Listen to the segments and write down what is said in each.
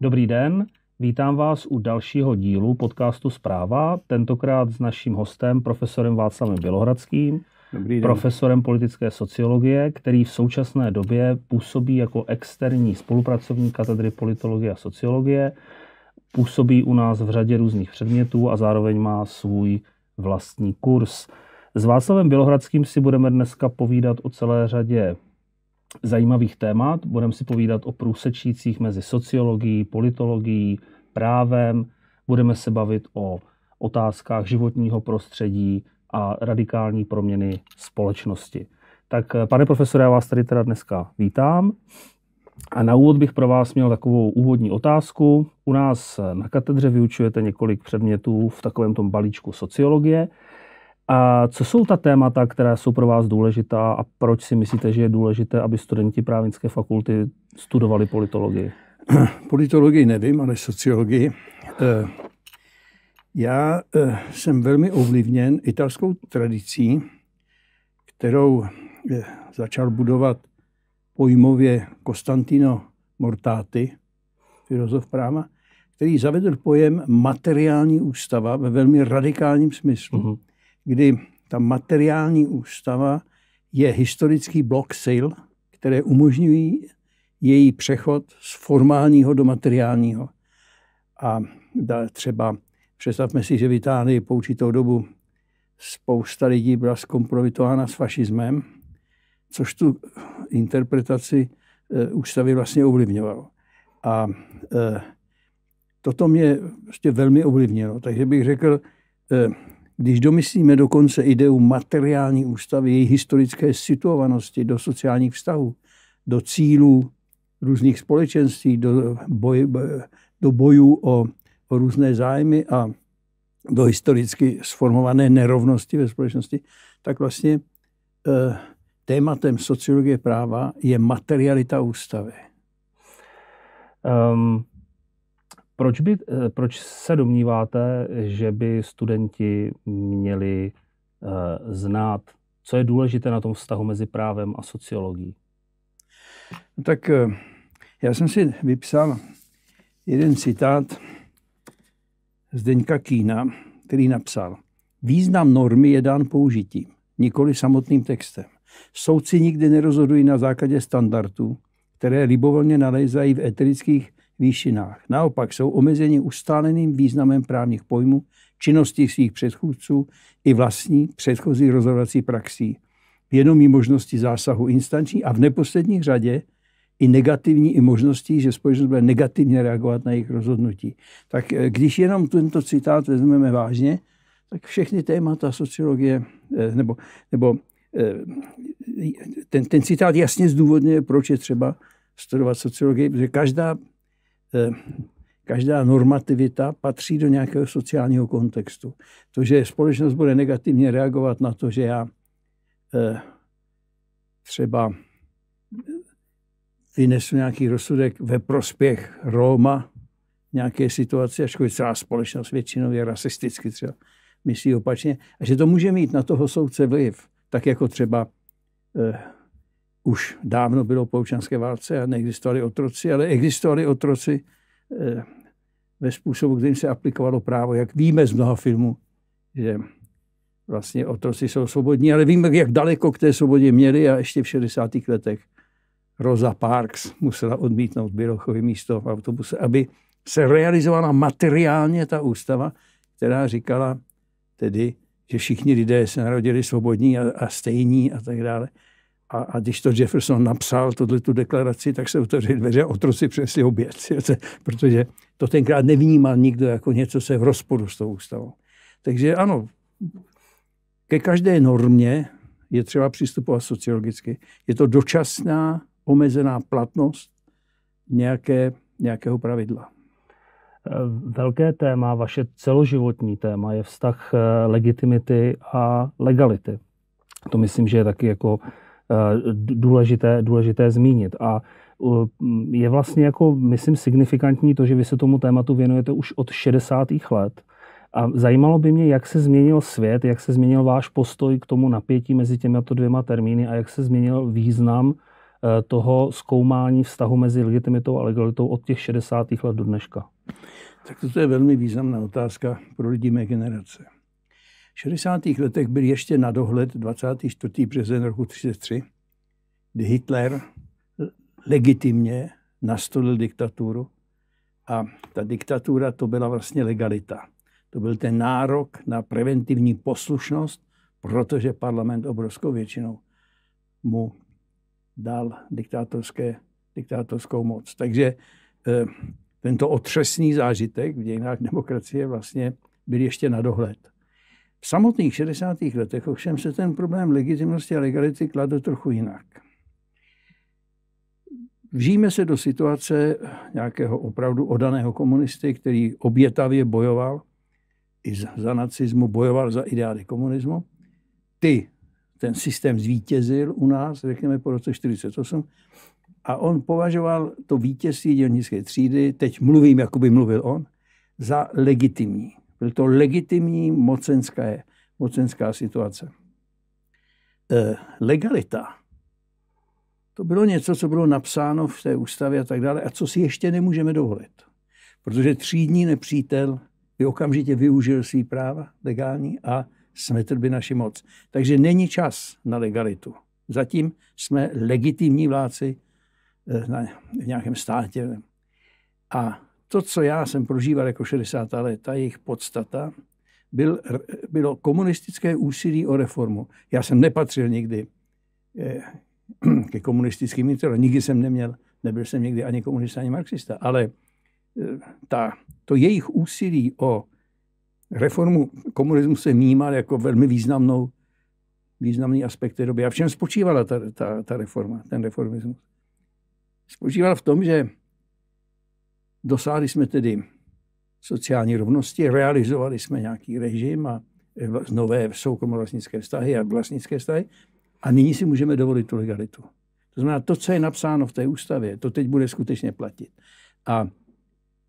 Dobrý den, vítám vás u dalšího dílu podcastu Zpráva, tentokrát s naším hostem, profesorem Václavem Bělohradským, Dobrý den. profesorem politické sociologie, který v současné době působí jako externí spolupracovník katedry politologie a sociologie, působí u nás v řadě různých předmětů a zároveň má svůj vlastní kurz. S Václavem Bělohradským si budeme dneska povídat o celé řadě zajímavých témat. Budeme si povídat o průsečících mezi sociologií, politologií, právem. Budeme se bavit o otázkách životního prostředí a radikální proměny společnosti. Tak, eh, pane profesore, já vás tady teda dneska vítám. A na úvod bych pro vás měl takovou úvodní otázku. U nás na katedře vyučujete několik předmětů v takovém tom balíčku sociologie. A co jsou ta témata, která jsou pro vás důležitá a proč si myslíte, že je důležité, aby studenti právnické fakulty studovali politologii? Politologii nevím, ale sociologii. Eh, já eh, jsem velmi ovlivněn italskou tradicí, kterou eh, začal budovat pojmově Costantino Mortati, filozof práva, který zavedl pojem materiální ústava ve velmi radikálním smyslu. Uh-huh kdy ta materiální ústava je historický blok sil, které umožňují její přechod z formálního do materiálního. A třeba představme si, že v Itálii po určitou dobu spousta lidí byla zkompromitována s fašismem, což tu interpretaci e, ústavy vlastně ovlivňovalo. A e, toto mě prostě velmi ovlivnilo. Takže bych řekl, e, když domyslíme dokonce ideu materiální ústavy, její historické situovanosti do sociálních vztahů, do cílů různých společenství, do, boj, do bojů o, o různé zájmy a do historicky sformované nerovnosti ve společnosti, tak vlastně e, tématem sociologie práva je materialita ústavy. Um, proč, by, eh, proč se domníváte, že by studenti měli eh, znát, co je důležité na tom vztahu mezi právem a sociologií? Tak eh, já jsem si vypsal jeden citát Zdeňka Kína, který napsal. Význam normy je dán použitím, nikoli samotným textem. Soudci nikdy nerozhodují na základě standardů, které libovolně nalézají v eterických výšinách. Naopak jsou omezeni ustáleným významem právních pojmů, činností svých předchůdců i vlastní předchozí rozhodovací praxí, vědomí možnosti zásahu instanční a v neposlední řadě i negativní i možností, že společnost bude negativně reagovat na jejich rozhodnutí. Tak eh, když jenom tento citát vezmeme vážně, tak všechny témata sociologie eh, nebo, nebo eh, ten, ten citát jasně zdůvodňuje, proč je třeba studovat sociologii, protože každá Eh, každá normativita patří do nějakého sociálního kontextu. To, že společnost bude negativně reagovat na to, že já eh, třeba eh, vynesu nějaký rozsudek ve prospěch Róma nějaké nějaké situaci, ačkoliv celá společnost většinou je rasisticky třeba myslí opačně, a že to může mít na toho soudce vliv, tak jako třeba už dávno bylo po občanské válce a neexistovali otroci, ale existovali otroci eh, ve způsobu, kterým se aplikovalo právo, jak víme z mnoha filmů, že vlastně otroci jsou svobodní, ale víme, jak daleko k té svobodě měli a ještě v 60. letech Rosa Parks musela odmítnout Birochovi místo v autobuse, aby se realizovala materiálně ta ústava, která říkala tedy, že všichni lidé se narodili svobodní a, a stejní a tak dále. A, a když to Jefferson napsal, tuto, tu deklaraci, tak se otevřeli dveře a otroci přinesli oběd, protože to tenkrát nevnímal nikdo jako něco, co je v rozporu s tou ústavou. Takže ano, ke každé normě je třeba přistupovat sociologicky. Je to dočasná, omezená platnost nějaké, nějakého pravidla. Velké téma, vaše celoživotní téma je vztah eh, legitimity a legality. To myslím, že je taky jako Eh, důležité, důležité zmínit. A je vlastně jako, myslím, signifikantní to, že vy se tomu tématu věnujete už od 60. let. A zajímalo by mě, jak se změnil svět, jak se změnil váš postoj k tomu napětí mezi těmito dvěma termíny a jak se změnil význam eh, toho zkoumání vztahu mezi legitimitou a legalitou od těch 60. let do dneška? Tak to je velmi významná otázka pro lidi mé generace. 60. letech byl ještě na dohled 24. březen roku 1933, kdy Hitler legitimně nastolil diktaturu a ta diktatura to byla vlastně legalita. To byl ten nárok na preventivní poslušnost, protože parlament obrovskou většinou mu dal diktátorské, diktátorskou moc. Takže eh, tento otřesný zážitek v dějinách demokracie vlastně byl ještě na dohled. V samotných 60. letech ovšem se ten problém legitimnosti a legality kladl trochu jinak. Vžijeme se do situace nějakého opravdu odaného komunisty, který obětavě bojoval i za nacismu, bojoval za ideály komunismu. Ty, ten systém zvítězil u nás, řekněme po roce 1948, a on považoval to vítězství dělnické třídy, teď mluvím, jako by mluvil on, za legitimní. Byl to legitimní mocenská mocenská situace. E, legalita. To bylo něco, co bylo napsáno v té ústavě a tak dále, a co si ještě nemůžeme dovolit. Protože třídní nepřítel by okamžitě využil svý práva legální a smetl by naši moc. Takže není čas na legalitu. Zatím jsme legitimní vláci eh, v nějakém státě. A to, co já jsem prožíval jako 60. léta, jejich podstata, byl, bylo komunistické úsilí o reformu. Já jsem nepatřil nikdy eh, ke komunistickým intelektuálům. Nikdy jsem neměl, nebyl jsem nikdy ani komunista, ani marxista, ale eh, ta, to jejich úsilí o reformu komunismu se vnímal jako velmi významnou, významný aspekt té doby. A v čem spočívala ta, ta, ta reforma, ten reformismus? Spočíval v tom, že Dosáhli jsme tedy sociální rovnosti, realizovali jsme nějaký režim a eh, nové soukromovlastnické vztahy a vlastnické vztahy a nyní si můžeme dovolit tu legalitu. To znamená, to, co je napsáno v té ústavě, to teď bude skutečně platit. A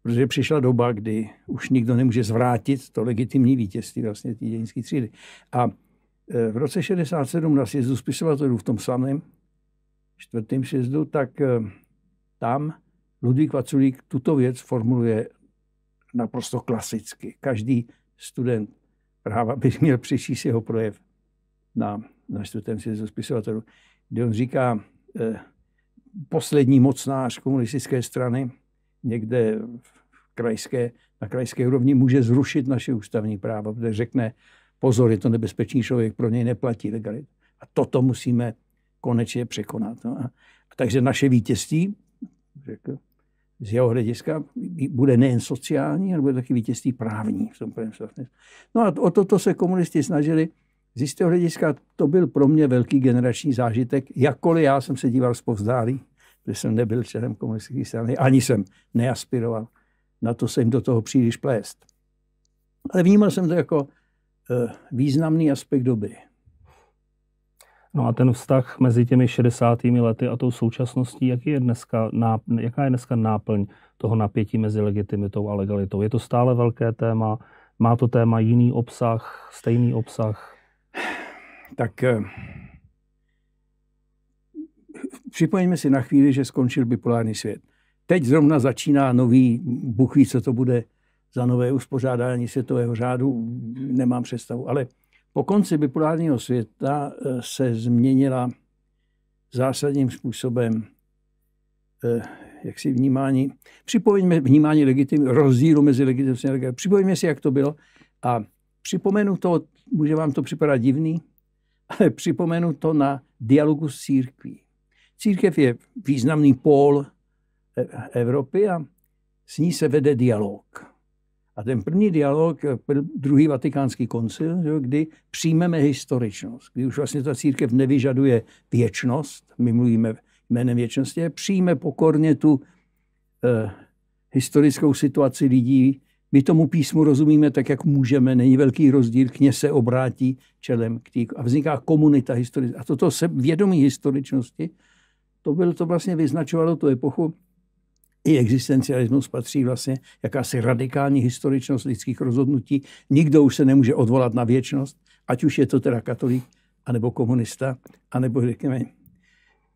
protože přišla doba, kdy už nikdo nemůže zvrátit to legitimní vítězství vlastně té dějinské třídy. A eh, v roce 67 na sjezdu spisovatelů v tom samém čtvrtém sjezdu, tak eh, tam Ludvík Vaculík tuto věc formuluje naprosto klasicky. Každý student práva by měl přečíst jeho projev na, na čtvrtém světu spisovatelů, kde on říká, eh, poslední mocnář komunistické strany někde v krajské, na krajské úrovni může zrušit naše ústavní práva, protože řekne, pozor, je to nebezpečný člověk, pro něj neplatí legalita. A toto musíme konečně překonat. No a, takže naše vítězství, řekl, z jeho hlediska bude nejen sociální, ale bude taky vítězství právní v tom prvním No a o toto se komunisti snažili. Z jistého hlediska to byl pro mě velký generační zážitek, jakkoliv já jsem se díval z povzdálí, že jsem nebyl členem komunistické strany, ani jsem neaspiroval na to se jim do toho příliš plést. Ale vnímal jsem to jako eh, významný aspekt doby. No a ten vztah mezi těmi 60. lety a tou současností, jaký je dneska, jaká je dneska náplň toho napětí mezi legitimitou a legalitou? Je to stále velké téma? Má to téma jiný obsah, stejný obsah? Tak eh, připojíme si na chvíli, že skončil bipolární svět. Teď zrovna začíná nový, buchví, co to bude za nové uspořádání světového řádu, nemám představu, ale po konci bipolárního světa eh, se změnila zásadním způsobem eh, jak si vnímání. Připomeňme vnímání legitim, rozdílu mezi legitimní a legitimní. Připomeňme si, jak to bylo. A připomenu to, může vám to připadat divný, ale připomenu to na dialogu s církví. Církev je významný pól eh, Evropy a s ní se vede dialog. A ten první dialog, eh, druhý vatikánský koncil, jo, kdy přijmeme historičnost, kdy už vlastně ta církev nevyžaduje věčnost, my mluvíme jménem věčnosti, přijme pokorně tu e, historickou situaci lidí, my tomu písmu rozumíme tak, jak můžeme, není velký rozdíl, kně se obrátí čelem k tý, a vzniká komunita historická. A toto se vědomí historičnosti, to bylo to vlastně vyznačovalo tu epochu i existencialismus patří vlastně jakási radikální historičnost lidských rozhodnutí. Nikdo už se nemůže odvolat na věčnost, ať už je to teda katolík, anebo komunista, anebo řekněme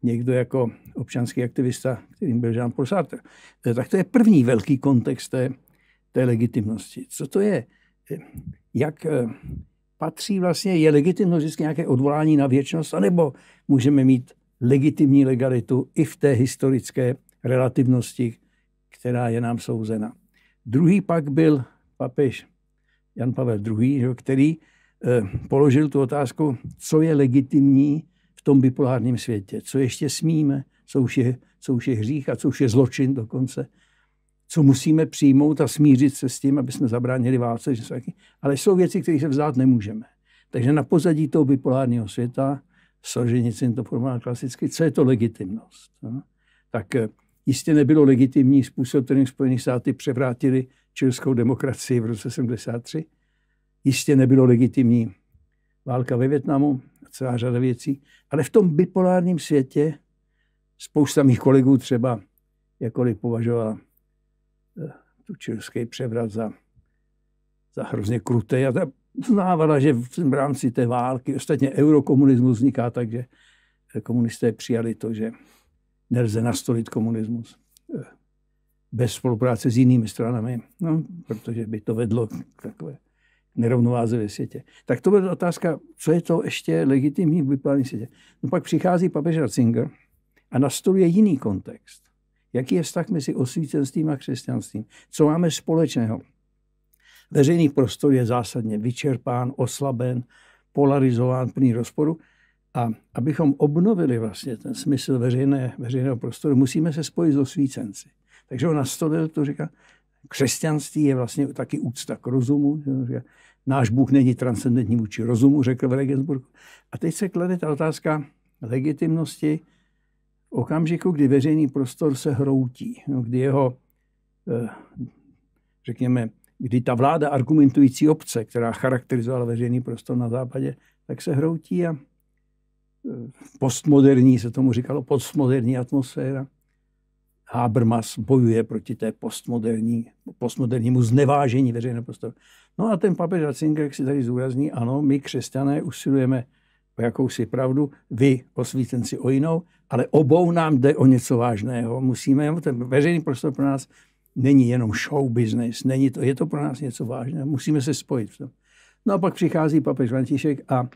někdo jako občanský aktivista, kterým byl Jean-Paul Sartre. Eh, tak to je první velký kontext té, té legitimnosti. Co to je? Eh, jak eh, patří vlastně, je legitimnost vždycky nějaké odvolání na věčnost, anebo můžeme mít legitimní legalitu i v té historické relativnosti, která je nám souzena. Druhý pak byl papež Jan Pavel II., který eh, položil tu otázku, co je legitimní v tom bipolárním světě, co ještě smíme, co už je, co už je hřích a co už je zločin dokonce, co musíme přijmout a smířit se s tím, aby jsme zabránili válce. Že jsou Ale jsou věci, které se vzdát nemůžeme. Takže na pozadí toho bipolárního světa Solženicin to formál klasicky, co je to legitimnost. No? Tak eh, jistě nebylo legitimní způsob, kterým Spojené státy převrátili čilskou demokracii v roce 73. Jistě nebylo legitimní válka ve Větnamu a celá řada věcí. Ale v tom bipolárním světě spousta mých kolegů třeba jakkoliv považovala eh, tu čilský převrat za, za hrozně krutý a ta znávala, že v rámci té války, ostatně eurokomunismus vzniká tak, že eh, komunisté přijali to, že nelze nastolit komunismus eh, bez spolupráce s jinými stranami, no, protože by to vedlo k takové nerovnováze ve světě. Tak to byla otázka, co je to ještě legitimní v bipolarním světě. No pak přichází papež Ratzinger a nastoluje jiný kontext. Jaký je vztah mezi osvícenstvím a křesťanstvím? Co máme společného? Veřejný prostor je zásadně vyčerpán, oslaben, polarizován plný rozporu a abychom obnovili vlastně ten smysl veřejné, veřejného prostoru, musíme se spojit s osvícenci. Takže on nastolil to, říká, křesťanství je vlastně taky úcta k rozumu. Říká, náš Bůh není transcendentní vůči rozumu, řekl v Regensburgu. A teď se klade ta otázka legitimnosti v okamžiku, kdy veřejný prostor se hroutí, no, kdy jeho, eh, řekněme, kdy ta vláda argumentující obce, která charakterizovala veřejný prostor na západě, tak se hroutí a Eh, postmoderní, se tomu říkalo postmoderní atmosféra. Habermas bojuje proti té postmoderní, postmodernímu znevážení veřejného prostoru. No a ten papež Ratzinger, jak si tady zúrazní, ano, my křesťané usilujeme o jakousi pravdu, vy osvícenci o jinou, ale obou nám jde o něco vážného. Musíme, no, ten veřejný prostor pro nás není jenom show business, není to, je to pro nás něco vážného, musíme se spojit v tom. No a pak přichází papež František a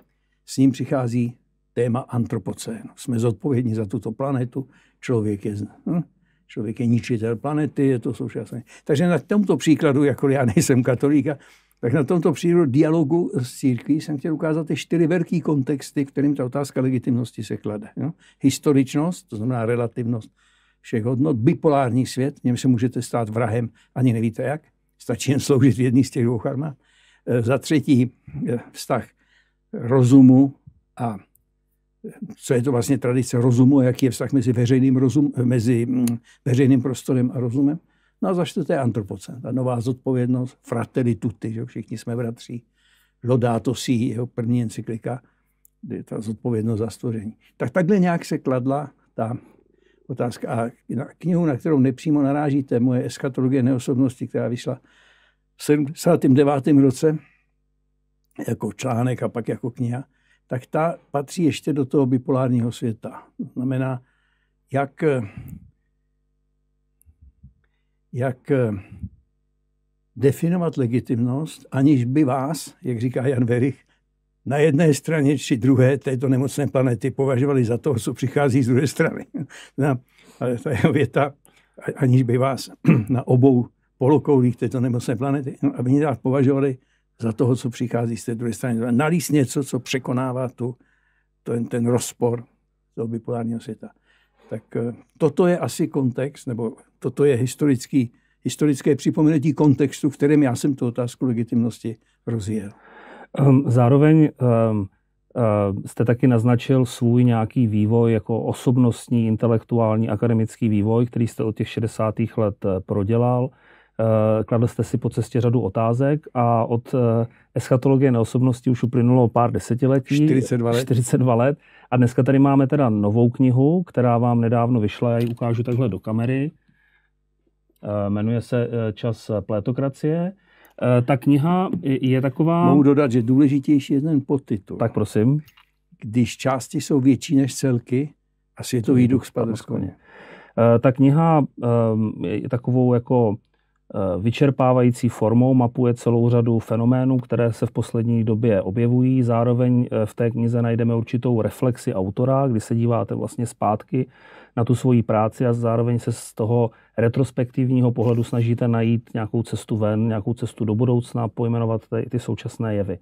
s ním přichází téma antropocénu. Jsme zodpovědní za tuto planetu, člověk je, hm? člověk je ničitel planety, je to současné. Takže na tomto příkladu, jako já nejsem katolíka, tak na tomto příkladu dialogu s církví jsem chtěl ukázat ty čtyři velký kontexty, kterým ta otázka legitimnosti se klade. Jo? Historičnost, to znamená relativnost všech hodnot, bipolární svět, v něm se můžete stát vrahem, ani nevíte jak, stačí jen sloužit v jedný z těch dvou armád. E, za třetí e, vztah rozumu a co je to vlastně tradice rozumu, jaký je vztah mezi veřejným, rozum, mezi mm, veřejným prostorem a rozumem. No a za čtvrté antropocen, ta nová zodpovědnost, fratelli tutti, že všichni jsme bratři. Lodato si, jeho první encyklika, je ta zodpovědnost za stvoření. Tak takhle nějak se kladla ta otázka. A knihu, na kterou nepřímo narážíte, moje eschatologie neosobnosti, která vyšla v 79. roce jako článek a pak jako kniha, tak ta patří ještě do toho bipolárního světa. To znamená, jak, jak definovat legitimnost, aniž by vás, jak říká Jan Verich, na jedné straně či druhé této nemocné planety považovali za toho, co přichází z druhé strany. Ale ta je věta, aniž by vás na obou polokoulích této nemocné planety, no, aby vás považovali za toho, co přichází z té druhé strany. Nalíst něco, co překonává tu, ten, ten rozpor toho bipolárního světa. Tak eh, toto je asi kontext, nebo toto je historický, historické připomenutí kontextu, v kterém já jsem tu otázku legitimnosti rozjel. Um, zároveň um, Uh, jste taky naznačil svůj nějaký vývoj jako osobnostní, intelektuální, akademický vývoj, který jste od těch 60. let eh, prodělal. Eh, Kladl jste si po cestě řadu otázek a od eh, eschatologie neosobnosti už uplynulo pár desetiletí. 42 let. 42 let. A dneska tady máme teda novou knihu, která vám nedávno vyšla, já ji ukážu takhle do kamery. Eh, jmenuje se Čas plétokracie. Ta kniha je taková... Mohu dodat, že důležitější je ten podtitul. Tak prosím. Když části jsou větší než celky a světový duch spadl z Ta kniha je takovou jako Eh, vyčerpávající formou mapuje celou řadu fenoménů, které se v poslední době objevují. Zároveň eh, v té knize najdeme určitou reflexi autora, kdy se díváte vlastně zpátky na tu svoji práci a zároveň se z toho retrospektivního pohledu snažíte najít nějakou cestu ven, nějakou cestu do budoucna, pojmenovat ty současné jevy.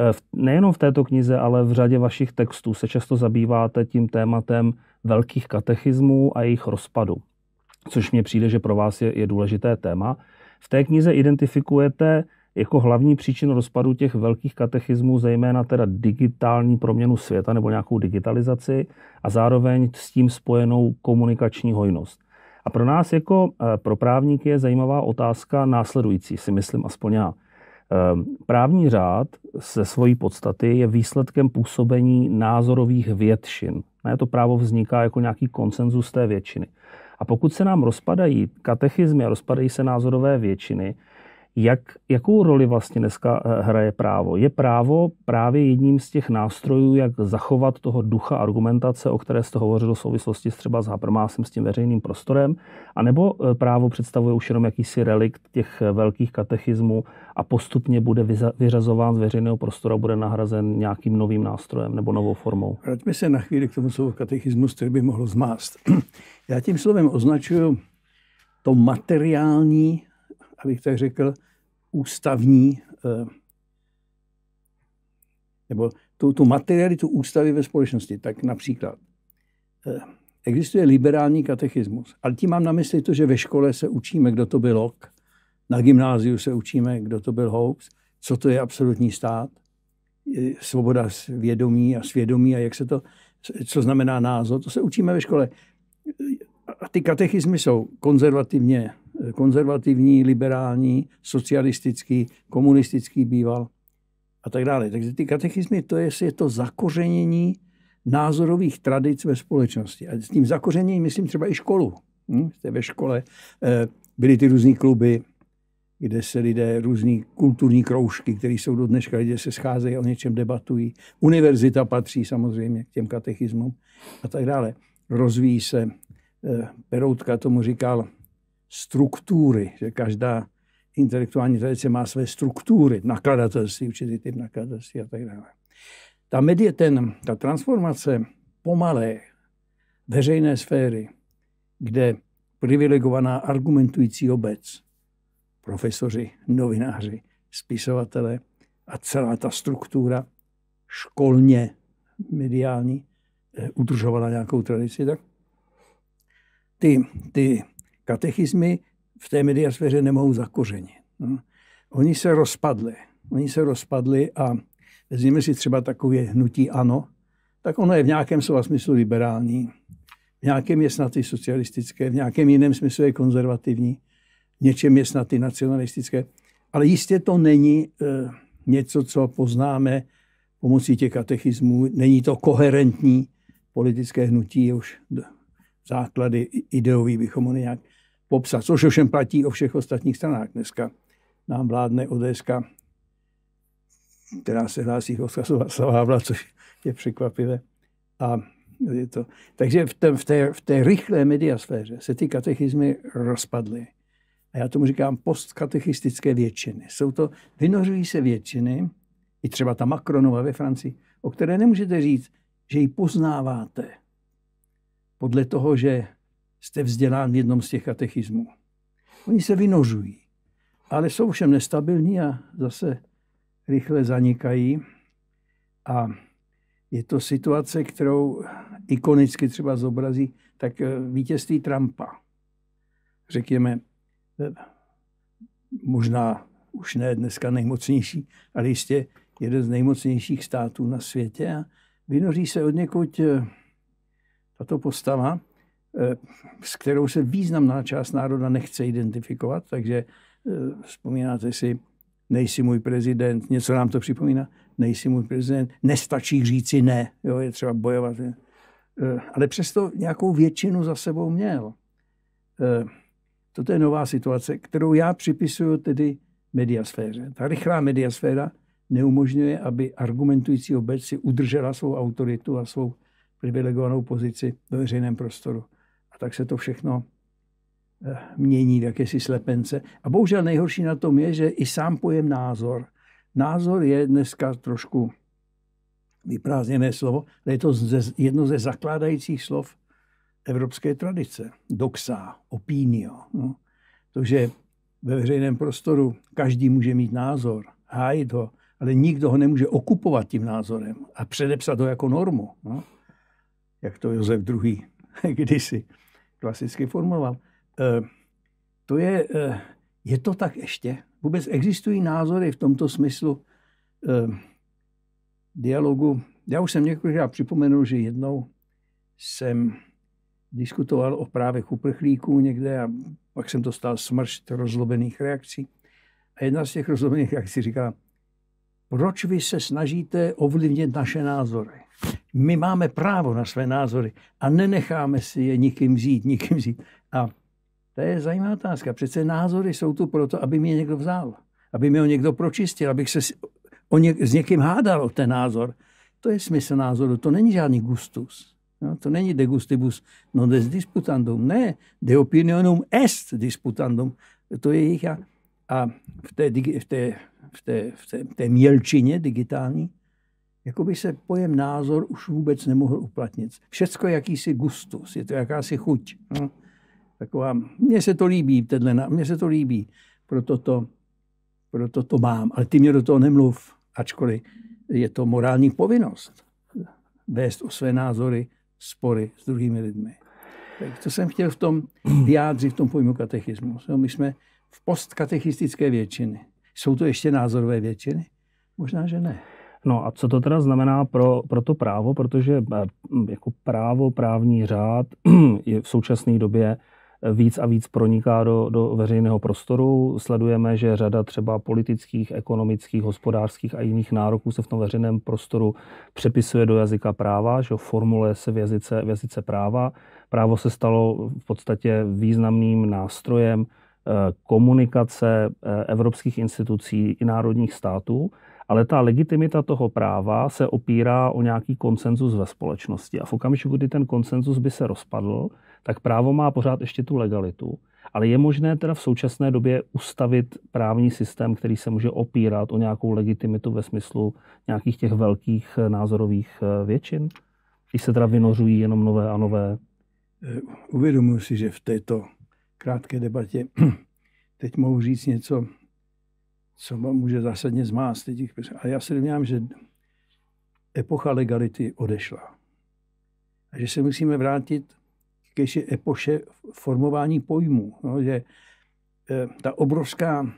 Eh, nejenom v této knize, ale v řadě vašich textů se často zabýváte tím tématem velkých katechismů a jejich rozpadu což mně přijde, že pro vás je, je důležité téma. V té knize identifikujete jako hlavní příčinu rozpadu těch velkých katechismů, zejména teda digitální proměnu světa nebo nějakou digitalizaci a zároveň s tím spojenou komunikační hojnost. A pro nás jako eh, pro právníky je zajímavá otázka následující, si myslím aspoň já. Ehm, právní řád se svojí podstaty je výsledkem působení názorových většin. Ne, to právo vzniká jako nějaký konsenzus té většiny. A pokud se nám rozpadají katechizmy a rozpadají se názorové většiny, jak, jakou roli vlastně dneska eh, hraje právo? Je právo právě jedním z těch nástrojů, jak zachovat toho ducha argumentace, o které jste hovořil v souvislosti s třeba s Habermasem, s tím veřejným prostorem? A nebo eh, právo představuje už jenom jakýsi relikt těch eh, velkých katechismů a postupně bude vyřazován z veřejného prostoru bude nahrazen nějakým novým nástrojem nebo novou formou? Vraťme se na chvíli k tomu slovu katechismus, který by mohlo zmást. Já tím slovem označuju to materiální, abych tak řekl, ústavní, eh, nebo tu, tu materialitu ústavy ve společnosti. Tak například eh, existuje liberální katechismus, ale tím mám na mysli to, že ve škole se učíme, kdo to byl Locke, na gymnáziu se učíme, kdo to byl Hobbes, co to je absolutní stát, eh, svoboda vědomí a svědomí a jak se to, co znamená názor, to se učíme ve škole a ty katechismy jsou konzervativně, konzervativní, liberální, socialistický, komunistický býval a tak dále. Takže ty katechismy, to je, je to zakořenění názorových tradic ve společnosti. A s tím zakořením myslím třeba i školu. Hm? Jste ve škole, eh, byly ty různé kluby, kde se lidé, různé kulturní kroužky, které jsou do dneška, lidé se scházejí a o něčem debatují. Univerzita patří samozřejmě k těm katechismům a tak dále rozvíjí se, eh, Peroutka tomu říkal, struktury, že každá intelektuální tradice má své struktury, nakladatelství, určitý typ nakladatelství a tak dále. Ta, medie, ten, ta transformace pomalé veřejné sféry, kde privilegovaná argumentující obec, profesoři, novináři, spisovatelé a celá ta struktura školně mediální udržovala nějakou tradici, tak ty, ty katechizmy v té mediasféře nemohou zakořenit. No. Oni se rozpadli. Oni se rozpadli a vezměme si třeba takové hnutí ano, tak ono je v nějakém slova smyslu liberální, v nějakém je snad i socialistické, v nějakém jiném smyslu je konzervativní, v něčem je snad i nacionalistické. Ale jistě to není e, něco, co poznáme pomocí těch katechismů, není to koherentní, politické hnutí, je už základy ideový bychom mohli nějak popsat, což ovšem platí o všech ostatních stranách. Dneska nám vládne ODS, která se hlásí Oskar Havla, což je překvapivé. A je to. Takže v, té, v, té, v té rychlé mediasféře se ty katechizmy rozpadly. A já tomu říkám postkatechistické většiny. Jsou to, vynořují se většiny, i třeba ta Macronova ve Francii, o které nemůžete říct, že ji poznáváte podle toho, že jste vzdělán v jednom z těch katechismů. Oni se vynožují, ale jsou všem nestabilní a zase rychle zanikají. A je to situace, kterou ikonicky třeba zobrazí tak eh, vítězství Trumpa. Řekněme, eh, možná už ne dneska nejmocnější, ale jistě jeden z nejmocnějších států na světě. A vynoří se od někud eh, tato postava, eh, s kterou se významná část národa nechce identifikovat, takže eh, vzpomínáte si, nejsi můj prezident, něco nám to připomíná, nejsi můj prezident, nestačí říci ne, jo, je třeba bojovat. Ale přesto nějakou většinu za sebou měl. Toto je nová situace, kterou já připisuju tedy mediasféře. Ta rychlá mediasféra neumožňuje, aby argumentující obec si udržela svou autoritu a svou privilegovanou pozici ve veřejném prostoru. A tak se to všechno eh, mění v jakési slepence. A bohužel nejhorší na tom je, že i sám pojem názor. Názor je dneska trošku vyprázdněné slovo, ale je to jedno ze zakládajících slov evropské tradice. Doxa, opinio. No. To, že ve veřejném prostoru každý může mít názor, hájit ho, ale nikdo ho nemůže okupovat tím názorem a předepsat ho jako normu. No? Jak to Josef II. kdysi klasicky formuloval. E, to je, e, je to tak ještě? Vůbec existují názory v tomto smyslu e, dialogu. Já už jsem několikrát připomenul, že jednou jsem diskutoval o právech uprchlíků někde a pak jsem dostal smršť rozlobených reakcí. A jedna z těch rozlobených reakcí říkala, proč vy se snažíte ovlivnit naše názory. My máme právo na své názory a nenecháme si je nikým vzít, nikým vzít. A to je zajímavá otázka. Přece názory jsou tu proto, aby mě někdo vzal, aby mě ho někdo pročistil, abych se o něk- s někým hádal o ten názor. To je smysl názoru, to není žádný gustus. No, to není de gustibus. non des disputandum, ne, de opinionum est disputandum. To je jejich a, a v té, v té v té, v té, té mělčině digitální, jako by se pojem názor už vůbec nemohl uplatnit. Všecko je jakýsi gustus, je to jakási chuť. No, taková, mně se to líbí, tenhle, mně se to líbí, proto to, proto to mám. Ale ty mě do toho nemluv, ačkoliv je to morální povinnost vést o své názory spory s druhými lidmi. Tak to jsem chtěl v tom vyjádřit, v tom pojmu katechismu. No, my jsme v postkatechistické většiny. Jsou to ještě názorové většiny? Možná, že ne. No a co to teda znamená pro, pro to právo? Protože eh, jako právo, právní řád je v současné době eh, víc a víc proniká do, do veřejného prostoru. Sledujeme, že řada třeba politických, ekonomických, hospodářských a jiných nároků se v tom veřejném prostoru přepisuje do jazyka práva, že formule se v jazyce, v jazyce práva. Právo se stalo v podstatě významným nástrojem komunikace eh, evropských institucí i národních států, ale ta legitimita toho práva se opírá o nějaký konsenzus ve společnosti. A v okamžiku, kdy ten konsenzus by se rozpadl, tak právo má pořád ještě tu legalitu. Ale je možné teda v současné době ustavit právní systém, který se může opírat o nějakou legitimitu ve smyslu nějakých těch velkých eh, názorových eh, většin, když se teda vynořují jenom nové a nové. Uvědomuji si, že v této krátké debatě teď mohu říct něco, co může zásadně zmást. A já si domnívám, že epocha legality odešla. A že se musíme vrátit k ještě epoše formování pojmů. No, že eh, ta obrovská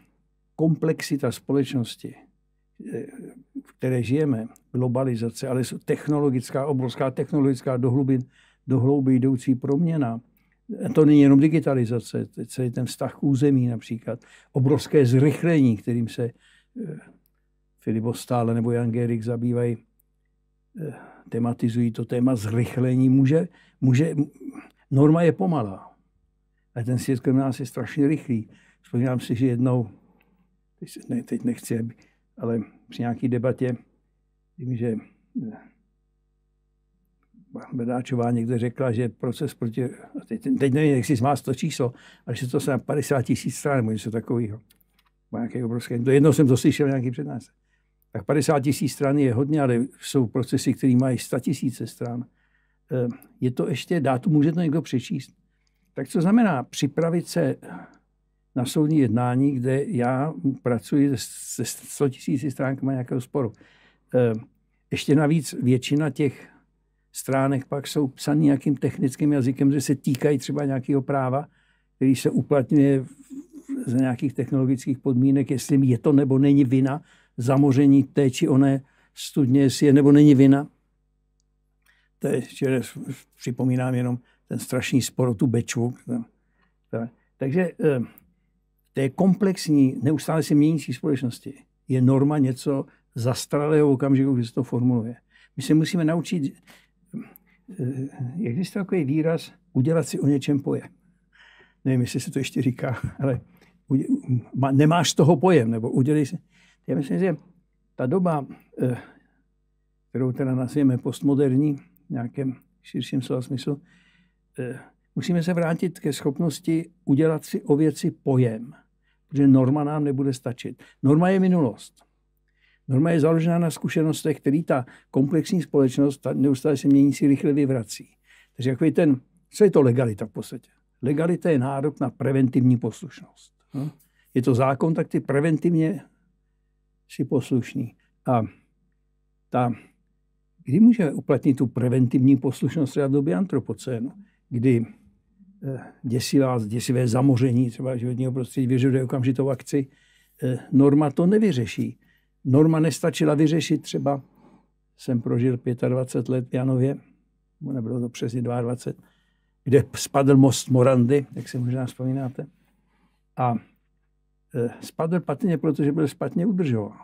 komplexita společnosti, eh, v které žijeme, globalizace, ale technologická, obrovská technologická dohluby, dohlouby jdoucí proměna – to není jenom digitalizace, celý ten vztah k území například, obrovské zrychlení, kterým se eh, Filipo stále nebo Jan Gerik zabývají, eh, tematizují to téma zrychlení, může, může, norma je pomalá. A ten svět kolem nás je strašně rychlý. Vzpomínám si, že jednou, teď, ne, teď nechci, ale při nějaké debatě, vím, že eh, Bedáčová někde řekla, že proces proti, teď, teď nevím, jak si má to číslo, ale že to se na 50 tisíc stran nebo něco takového. Má nějaké obrovské, to jednou jsem to slyšel nějaký přednášce. Tak 50 tisíc stran je hodně, ale jsou procesy, které mají 100 tisíce stran. Eh, je to ještě, dá to, může to někdo přečíst. Tak co znamená připravit se na soudní jednání, kde já pracuji se 100 tisíci stránkama nějakého sporu. Eh, ještě navíc většina těch stránek pak jsou psaný nějakým technickým jazykem, že se týkají třeba nějakého práva, který se uplatňuje z nějakých technologických podmínek, jestli je to nebo není vina zamoření té či oné studně, jestli je nebo není vina. To je, že připomínám jenom ten strašný spor o tu bečvu. Takže v eh, té komplexní, neustále se měnící společnosti je norma něco zastaralého okamžiku, kdy se to formuluje. My se musíme naučit Eh, existuje takový výraz udělat si o něčem pojem. Nevím, jestli se to ještě říká, ale nemáš z toho pojem, nebo udělej si. Já myslím, že ta doba, eh, kterou teda nazýváme postmoderní, v nějakém širším slova smyslu, eh, musíme se vrátit ke schopnosti udělat si o věci pojem, protože norma nám nebude stačit. Norma je minulost. Norma je založena na zkušenostech, který ta komplexní společnost, ta neustále se měnící, rychle vyvrací. Takže jako je ten, co je to legalita v podstatě? Legalita je nárok na preventivní poslušnost. No? Je to zákon, tak ty preventivně si poslušný. A ta, kdy můžeme uplatnit tu preventivní poslušnost třeba v době antropocénu, kdy eh, děsivá, děsivé zamoření třeba životního prostředí vyžaduje okamžitou akci, eh, norma to nevyřeší norma nestačila vyřešit třeba, jsem prožil 25 let v Janově, nebylo to přesně 22, kde spadl most Morandy, jak si možná vzpomínáte. A e, spadl patrně, protože byl špatně udržován.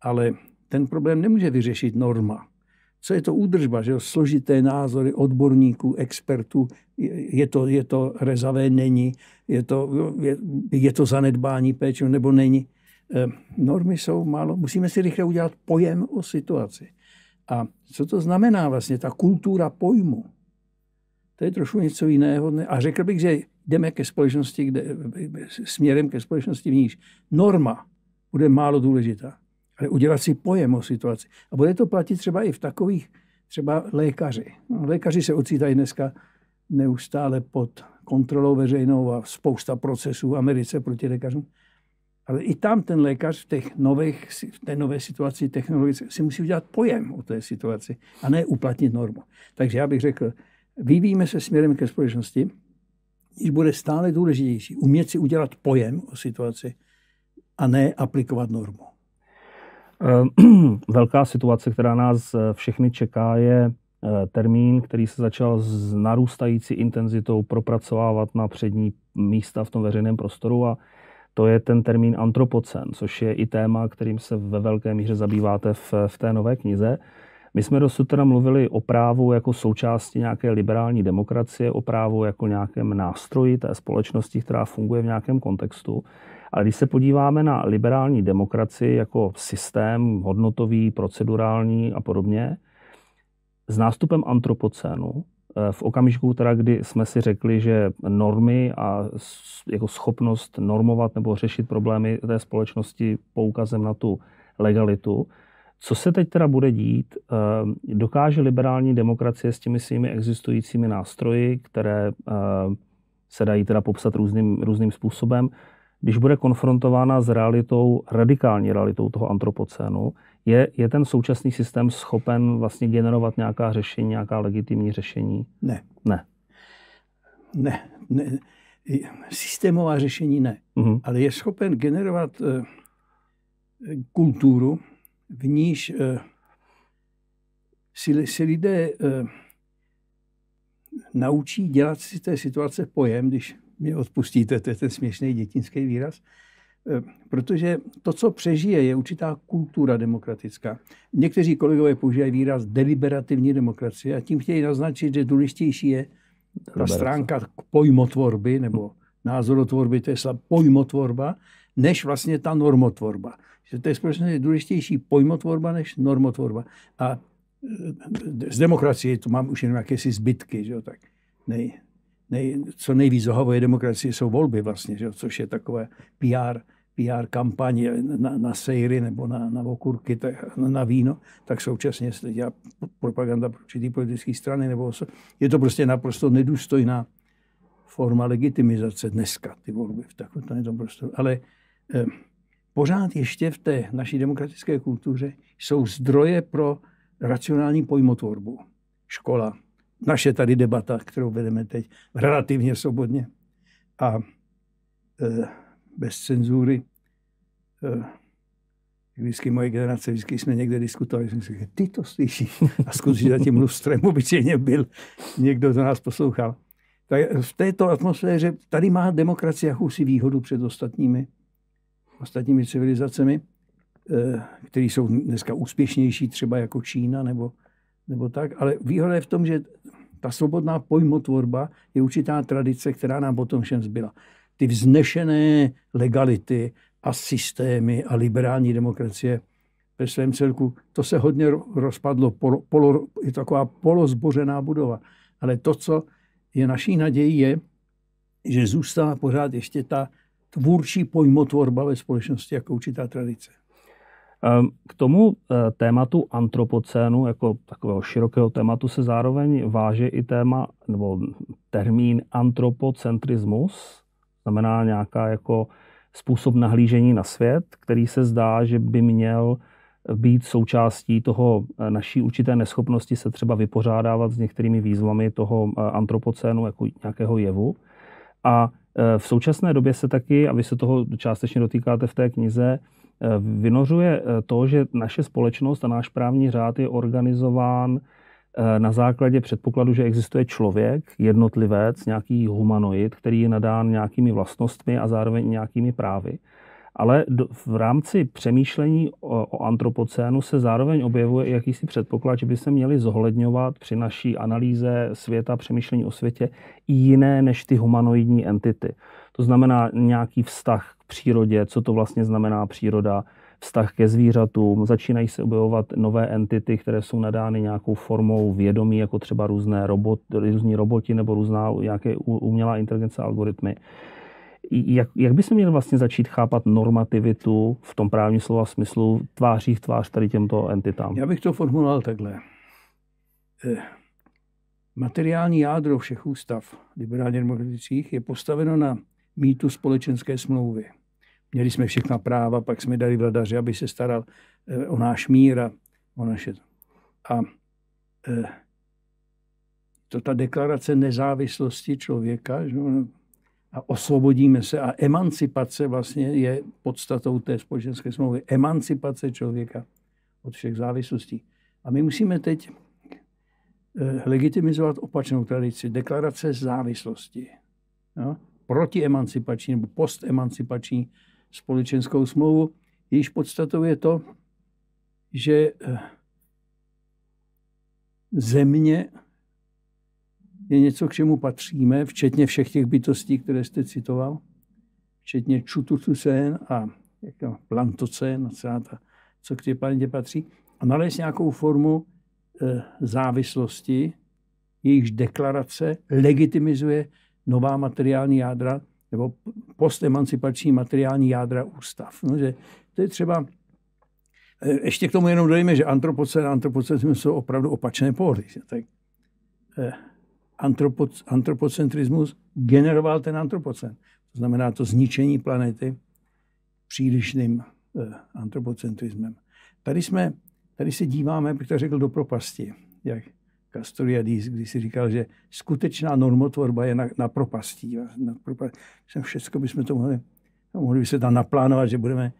Ale ten problém nemůže vyřešit norma. Co je to údržba? Že složité názory odborníků, expertů, je to, je to rezavé, není, je to, je, je to zanedbání péče nebo není. Eh, normy jsou málo, musíme si rychle udělat pojem o situaci. A co to znamená vlastně ta kultura pojmu? To je trošku něco jiného. A řekl bych, že jdeme ke společnosti, kde, směrem ke společnosti, v níž norma bude málo důležitá. Ale udělat si pojem o situaci. A bude to platit třeba i v takových, třeba lékaři. No, lékaři se ocitají dneska neustále pod kontrolou veřejnou a spousta procesů v Americe proti lékařům. Ale i tam ten lékař v, těch nových, v té nové situaci technologické si musí udělat pojem o té situaci a ne uplatnit normu. Takže já bych řekl, vyvíjíme se směrem ke společnosti, když bude stále důležitější umět si udělat pojem o situaci a ne aplikovat normu. Eh, velká situace, která nás eh, všechny čeká, je eh, termín, který se začal s narůstající intenzitou propracovávat na přední místa v tom veřejném prostoru a to je ten termín antropocen, což je i téma, kterým se ve velké míře zabýváte v, v té nové knize. My jsme dosud teda mluvili o právu jako součásti nějaké liberální demokracie, o právu jako nějakém nástroji té společnosti, která funguje v nějakém kontextu. Ale když se podíváme na liberální demokracii jako systém hodnotový, procedurální a podobně, s nástupem antropocénu Eh, v okamžiku, teda, kdy jsme si řekli, že normy a jako schopnost normovat nebo řešit problémy té společnosti poukazem na tu legalitu, co se teď teda bude dít? Eh, dokáže liberální demokracie s těmi svými existujícími nástroji, které eh, se dají teda popsat různým, různým způsobem, když bude konfrontována s realitou, radikální realitou toho antropocénu, je, je ten současný systém schopen vlastně generovat nějaká řešení, nějaká legitimní řešení? Ne. Ne. Ne. ne. Systémová řešení ne. Uh-huh. Ale je schopen generovat eh, kulturu, v níž eh, si, si lidé eh, naučí dělat si z té situace pojem, když mě odpustíte, to je ten směšný dětinský výraz, e, protože to, co přežije, je určitá kultura demokratická. Někteří kolegové používají výraz deliberativní demokracie a tím chtějí naznačit, že důležitější je ta stránka pojmotvorby nebo názorotvorby, to je pojmotvorba, než vlastně ta normotvorba. Že to je společně důležitější pojmotvorba než normotvorba. A e, z demokracie to mám už jenom jakési zbytky, že jo, tak nej, nej, co nejvíc zohavuje demokracie, jsou volby vlastně, že, což je takové PR, PR kampaně na, na sejry nebo na, na okurky, tak, na víno, tak současně se dělá propaganda pro určitý politické strany. Nebo oso... Je to prostě naprosto nedůstojná forma legitimizace dneska, ty volby v takovém to prostoru. Ale eh, pořád ještě v té naší demokratické kultuře jsou zdroje pro racionální pojmotvorbu. Škola, naše tady debata, kterou vedeme teď, relativně svobodně a e, bez cenzury. E, vždycky moje generace, vždycky jsme někde diskutovali, jsem si říkal, ty to slyšíš. A skutečně za tím lustrem obyčejně byl někdo, z nás poslouchal. Tak v této atmosféře tady má demokracie jakousi výhodu před ostatními, ostatními civilizacemi, e, které jsou dneska úspěšnější, třeba jako Čína nebo nebo tak, ale výhoda je v tom, že ta svobodná pojmotvorba je určitá tradice, která nám potom všem zbyla. Ty vznešené legality a systémy a liberální demokracie ve svém celku, to se hodně rozpadlo, polo, polo, je taková polozbořená budova. Ale to, co je naší nadějí, je, že zůstala pořád ještě ta tvůrčí pojmotvorba ve společnosti jako určitá tradice. Ehm, k tomu eh, tématu antropocénu, jako takového širokého tématu, se zároveň váže i téma nebo termín antropocentrismus, znamená nějaká jako způsob nahlížení na svět, který se zdá, že by měl být součástí toho eh, naší určité neschopnosti se třeba vypořádávat s některými výzvami toho eh, antropocénu jako nějakého jevu. A v současné době se taky, a vy se toho částečně dotýkáte v té knize, vynořuje eh, to, že naše společnost a náš právní řád je organizován eh, na základě předpokladu, že existuje člověk, jednotlivec, nějaký humanoid, který je nadán nějakými vlastnostmi a zároveň nějakými právy. Ale v rámci přemýšlení o, o antropocénu se zároveň objevuje jakýsi předpoklad, že by se měli zohledňovat při naší analýze světa, přemýšlení o světě i jiné než ty humanoidní entity. To znamená nějaký vztah k přírodě, co to vlastně znamená příroda, vztah ke zvířatům, začínají se objevovat nové entity, které jsou nadány nějakou formou vědomí, jako třeba různé robot, různí roboti nebo různá nějaké umělá inteligence, algoritmy. Jak, jak by se měl vlastně začít chápat normativitu v tom právním slova smyslu tváří v tvář tady těmto entitám? Já bych to formuloval takhle. Eh, materiální jádro všech ústav liberálně demokratických je postaveno na mítu společenské smlouvy. Měli jsme všechna práva, pak jsme dali vladaři, aby se staral eh, o náš mír a o naše. A eh, to ta deklarace nezávislosti člověka že, a osvobodíme se a emancipace vlastně je podstatou té společenské smlouvy. Emancipace člověka od všech závislostí. A my musíme teď eh, legitimizovat opačnou tradici. Deklarace závislosti. No? protiemancipační nebo postemancipační společenskou smlouvu. Jejíž podstatou je to, že eh, země je něco, k čemu patříme, včetně všech těch bytostí, které jste citoval, včetně Čututusen a Plantocen a celá ta, co k té planetě patří, a nalézt nějakou formu eh, závislosti, jejichž deklarace legitimizuje nová materiální jádra nebo postemancipační materiální jádra ústav. No, že to je třeba eh, ještě k tomu jenom dojme, že antropocen a antropocentrismus jsou opravdu opačné pohody. Tak, eh, antropoc, antropocentrismus generoval ten antropocen. To znamená to zničení planety přílišným eh, antropocentrismem. Tady jsme, tady se díváme, bych to řekl, do propasti. Jak, Castoriadis, kdy si říkal, že skutečná normotvorba je na, na propastí. Na propastí. Jsem všecko bychom to mohli, mohli by se tam naplánovat, že budeme,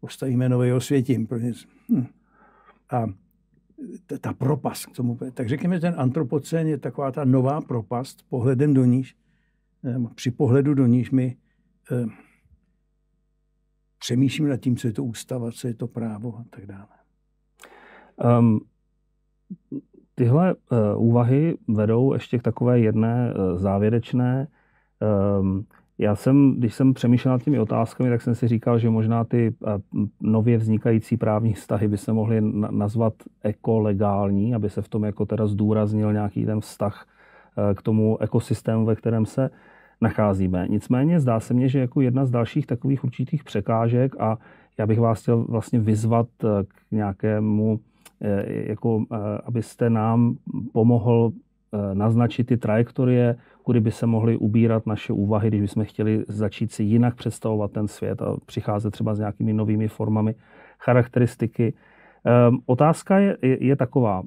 postavíme nový osvětím. Hm. A ta, ta propast k tomu. Tak řekněme, ten antropocén je taková ta nová propast, pohledem do níž, při pohledu do níž my eh, přemýšlíme nad tím, co je to ústava, co je to právo a tak dále. Um, Tyhle eh, úvahy vedou ještě k takové jedné eh, závěrečné. Ehm, já jsem, když jsem přemýšlel nad těmi otázkami, tak jsem si říkal, že možná ty eh, nově vznikající právní vztahy by se mohly nazvat ekolegální, aby se v tom jako teda zdůraznil nějaký ten vztah k tomu ekosystému, ve kterém se nacházíme. Nicméně zdá se mně, že jako jedna z dalších takových určitých překážek a já bych vás chtěl vlastně vyzvat k nějakému E, jako e, abyste nám pomohl e, naznačit ty trajektorie, kudy by se mohly ubírat naše úvahy, když bychom chtěli začít si jinak představovat ten svět a přicházet třeba s nějakými novými formami charakteristiky. Otázka je, je, je taková.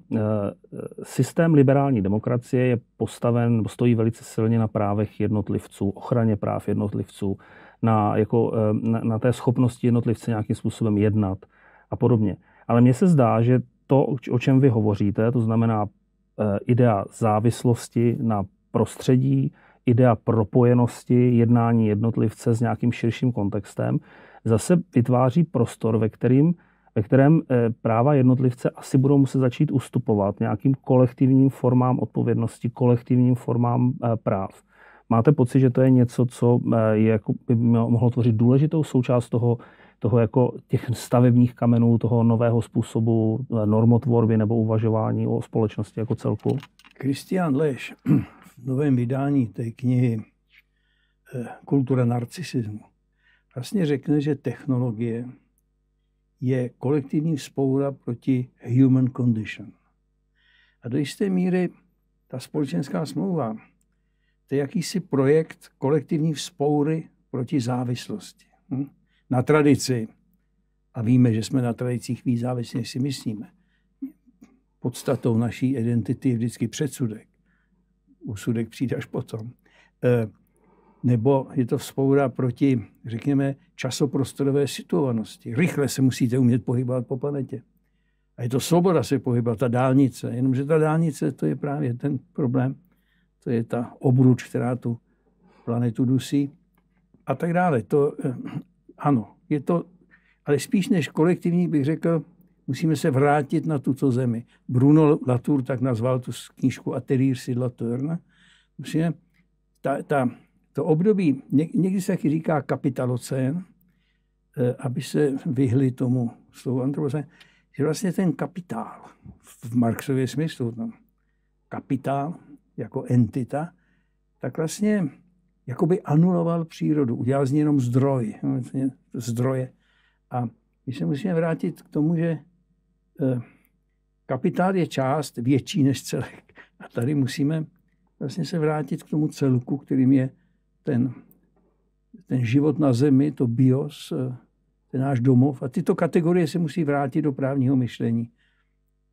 Systém liberální demokracie je postaven, stojí velice silně na právech jednotlivců, ochraně práv jednotlivců, na, jako, na, na té schopnosti jednotlivce nějakým způsobem jednat a podobně. Ale mně se zdá, že to, o čem vy hovoříte, to znamená eh, idea závislosti na prostředí, idea propojenosti jednání jednotlivce s nějakým širším kontextem, zase vytváří prostor, ve, kterým, ve kterém eh, práva jednotlivce asi budou muset začít ustupovat nějakým kolektivním formám odpovědnosti, kolektivním formám eh, práv. Máte pocit, že to je něco, co je, jako by mohlo tvořit důležitou součást toho toho jako těch stavebních kamenů, toho nového způsobu eh, normotvorby nebo uvažování o společnosti jako celku? Kristian Leš v novém vydání té knihy eh, Kultura narcisismu vlastně řekne, že technologie je kolektivní spoura proti human condition. A do jisté míry ta společenská smlouva to je jakýsi projekt kolektivní vzpoury proti závislosti. Hm? na tradici, a víme, že jsme na tradicích víc závislí, než si myslíme, podstatou naší identity je vždycky předsudek. Úsudek přijde až potom. Eh, nebo je to vzpoura proti, řekněme, časoprostorové situovanosti. Rychle se musíte umět pohybovat po planetě. A je to svoboda se pohybovat, ta dálnice. Jenomže ta dálnice, to je právě ten problém. To je ta obruč, která tu planetu dusí. A tak dále. To, eh, ano, je to, ale spíš než kolektivní bych řekl, musíme se vrátit na tuto zemi. Bruno Latour tak nazval tu knížku Atelier si Latourne. Musíme, ta, ta, to období, někdy se taky říká kapitalocén, eh, aby se vyhli tomu slovu antropocén, že vlastně ten kapitál v Marxově smyslu, tam kapitál jako entita, tak vlastně jakoby anuloval přírodu, udělal z ní jenom zdroj, no, zdroje. A my se musíme vrátit k tomu, že eh, kapitál je část větší než celek. A tady musíme vlastně se vrátit k tomu celku, kterým je ten, ten život na zemi, to bios, eh, ten náš domov. A tyto kategorie se musí vrátit do právního myšlení.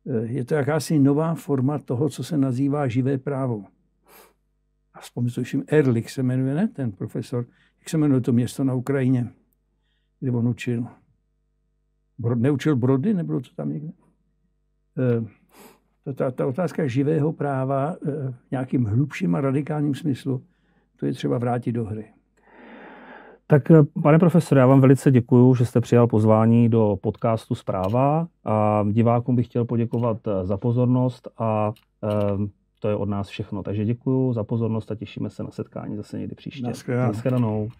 Eh, je to jakási nová forma toho, co se nazývá živé právo a vzpomínám, Erlich se jmenuje, ne ten profesor, jak se jmenuje to město na Ukrajině, kde on učil. Brod, neučil Brody, nebylo to tam někde? E, ta, ta otázka živého práva e, v nějakým hlubším a radikálním smyslu, to je třeba vrátit do hry. Tak eh, pane profesore, já vám velice děkuji, že jste přijal pozvání do podcastu Zpráva. A divákům bych chtěl poděkovat za pozornost a e, to je od nás všechno. Takže děkuji za pozornost a těšíme se na setkání zase někdy příště. Naschledanou. Naschledanou.